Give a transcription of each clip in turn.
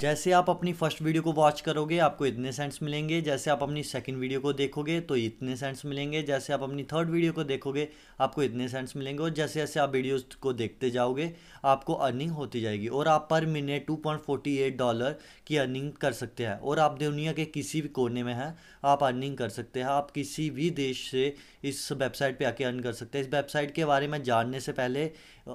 जैसे आप अपनी फर्स्ट वीडियो को वॉच करोगे आपको इतने सेंट्स मिलेंगे जैसे आप अपनी सेकंड वीडियो को देखोगे तो इतने सेंट्स मिलेंगे जैसे आप अपनी थर्ड वीडियो को देखोगे आपको इतने सेंट्स मिलेंगे और जैसे जैसे आप वीडियोस को देखते जाओगे आपको अर्निंग होती जाएगी और आप per minute two point forty eight dollar की अर्निंग कर सकते हैं और आप दुनिया के किसी भी कोने में हैं आप अर्निंग कर सकते हैं आप किसी भी देश से इस वेबसाइट पर आके अर्न कर सकते हैं इस वेबसाइट के बारे में जानने से पहले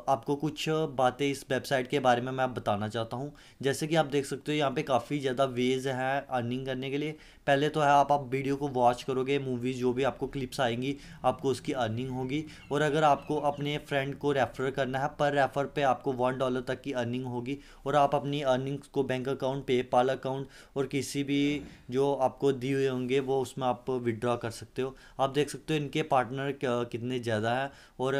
आपको कुछ बातें इस वेबसाइट के बारे में मैं बताना चाहता हूँ जैसे कि आप देख सकते हो यहाँ पे काफ़ी ज़्यादा वेज हैं अर्निंग करने के लिए पहले तो है आप आप वीडियो को वॉच करोगे मूवीज़ जो भी आपको क्लिप्स आएंगी आपको उसकी अर्निंग होगी और अगर आपको अपने फ्रेंड को रेफ़र करना है पर रेफ़र पे आपको वन डॉलर तक की अर्निंग होगी और आप अपनी अर्निंग्स को बैंक अकाउंट पेपाल अकाउंट और किसी भी जो आपको दिए हुए होंगे वो उसमें आप विड्रॉ कर सकते हो आप देख सकते हो इनके पार्टनर कितने ज़्यादा हैं और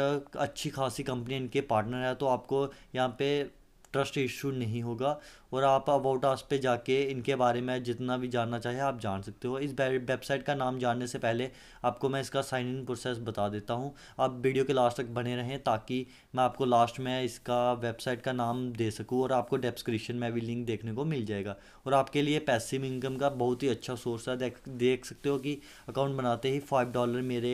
अच्छी खासी कंपनी इनके पार्टनर है तो आपको यहाँ पर ट्रस्ट इशू नहीं होगा और आप अबाउट आस पे जाके इनके बारे में जितना भी जानना चाहे आप जान सकते हो इस वेबसाइट का नाम जानने से पहले आपको मैं इसका साइन इन प्रोसेस बता देता हूँ आप वीडियो के लास्ट तक बने रहें ताकि मैं आपको लास्ट में इसका वेबसाइट का नाम दे सकूँ और आपको डिस्क्रिप्शन में भी लिंक देखने को मिल जाएगा और आपके लिए पैसिव इनकम का बहुत ही अच्छा सोर्स है देख देख सकते हो कि अकाउंट बनाते ही फाइव डॉलर मेरे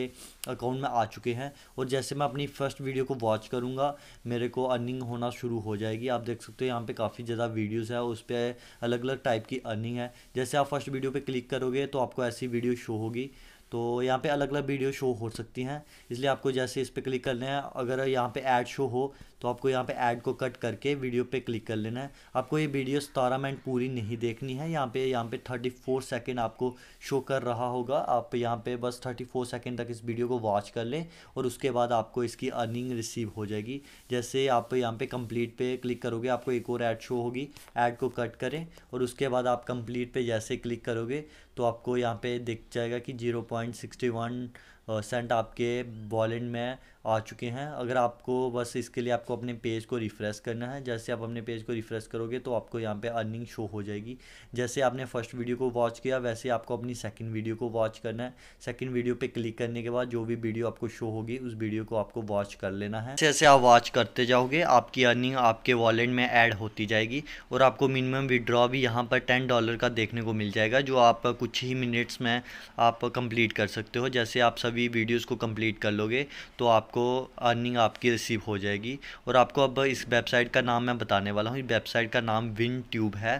अकाउंट में आ चुके हैं और जैसे मैं अपनी फर्स्ट वीडियो को वॉच करूँगा मेरे को अर्निंग होना शुरू हो जाएगी आप देख सकते हो यहाँ पे काफ़ी ज़्यादा वीडियोस है उस पर अलग अलग टाइप की अर्निंग है जैसे आप फर्स्ट वीडियो पे क्लिक करोगे तो आपको ऐसी वीडियो शो होगी तो यहाँ पे अलग अलग वीडियो शो हो सकती हैं इसलिए आपको जैसे इस पर क्लिक करना है अगर यहाँ पे ऐड शो हो तो आपको यहाँ पे ऐड को कट करके वीडियो पे क्लिक कर लेना है आपको ये वीडियो सतारह मिनट पूरी नहीं देखनी है यहाँ पे यहाँ पे थर्टी फोर सेकेंड आपको शो कर रहा होगा आप यहाँ पे बस थर्टी फोर सेकेंड तक इस वीडियो को वॉच कर लें और उसके बाद आपको इसकी अर्निंग रिसीव हो जाएगी जैसे आप यहाँ पर कम्प्लीट पर क्लिक करोगे आपको एक और ऐड शो होगी ऐड को कट करें और उसके बाद आप कम्प्लीट पर जैसे क्लिक करोगे तो आपको यहाँ पर दिख जाएगा कि zero point sixty one percent आपके वॉलेट में आ चुके हैं अगर आपको बस इसके लिए आपको अपने पेज को रिफ़्रेश करना है जैसे आप अपने पेज को रिफ़्रेश करोगे तो आपको यहाँ पे अर्निंग शो हो जाएगी जैसे आपने फर्स्ट वीडियो को वॉच किया वैसे आपको अपनी सेकंड वीडियो को वॉच करना है सेकंड वीडियो पे क्लिक करने के बाद जो भी वीडियो आपको शो होगी उस वीडियो को आपको वॉच कर लेना है जैसे आप वॉच करते जाओगे आपकी अर्निंग आपके वॉलेट में ऐड होती जाएगी और आपको मिनिमम विड्रॉ भी यहाँ पर टेन डॉलर का देखने को मिल जाएगा जो आप कुछ ही मिनट्स में आप कंप्लीट कर सकते हो जैसे आप सभी वीडियोज़ को कम्प्लीट कर लोगे तो आप आपको अर्निंग आपकी रिसीव हो जाएगी और आपको अब इस वेबसाइट का नाम मैं बताने वाला हूँ इस वेबसाइट का नाम विन ट्यूब है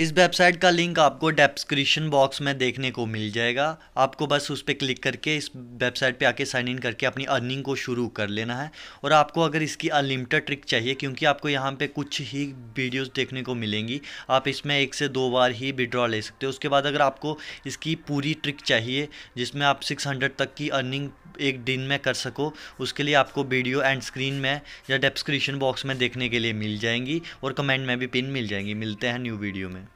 इस वेबसाइट का लिंक आपको डेस्क्रिप्शन बॉक्स में देखने को मिल जाएगा आपको बस उस पर क्लिक करके इस वेबसाइट पे आके साइन इन करके अपनी अर्निंग को शुरू कर लेना है और आपको अगर इसकी अनलिमिटेड ट्रिक चाहिए क्योंकि आपको यहाँ पे कुछ ही वीडियोस देखने को मिलेंगी आप इसमें एक से दो बार ही विड्रॉ ले सकते हो उसके बाद अगर आपको इसकी पूरी ट्रिक चाहिए जिसमें आप सिक्स तक की अर्निंग एक दिन में कर सको उसके लिए आपको वीडियो एंड स्क्रीन में या डेप्सक्रिप्शन बॉक्स में देखने के लिए मिल जाएंगी और कमेंट में भी पिन मिल जाएंगी मिलते हैं न्यू वीडियो में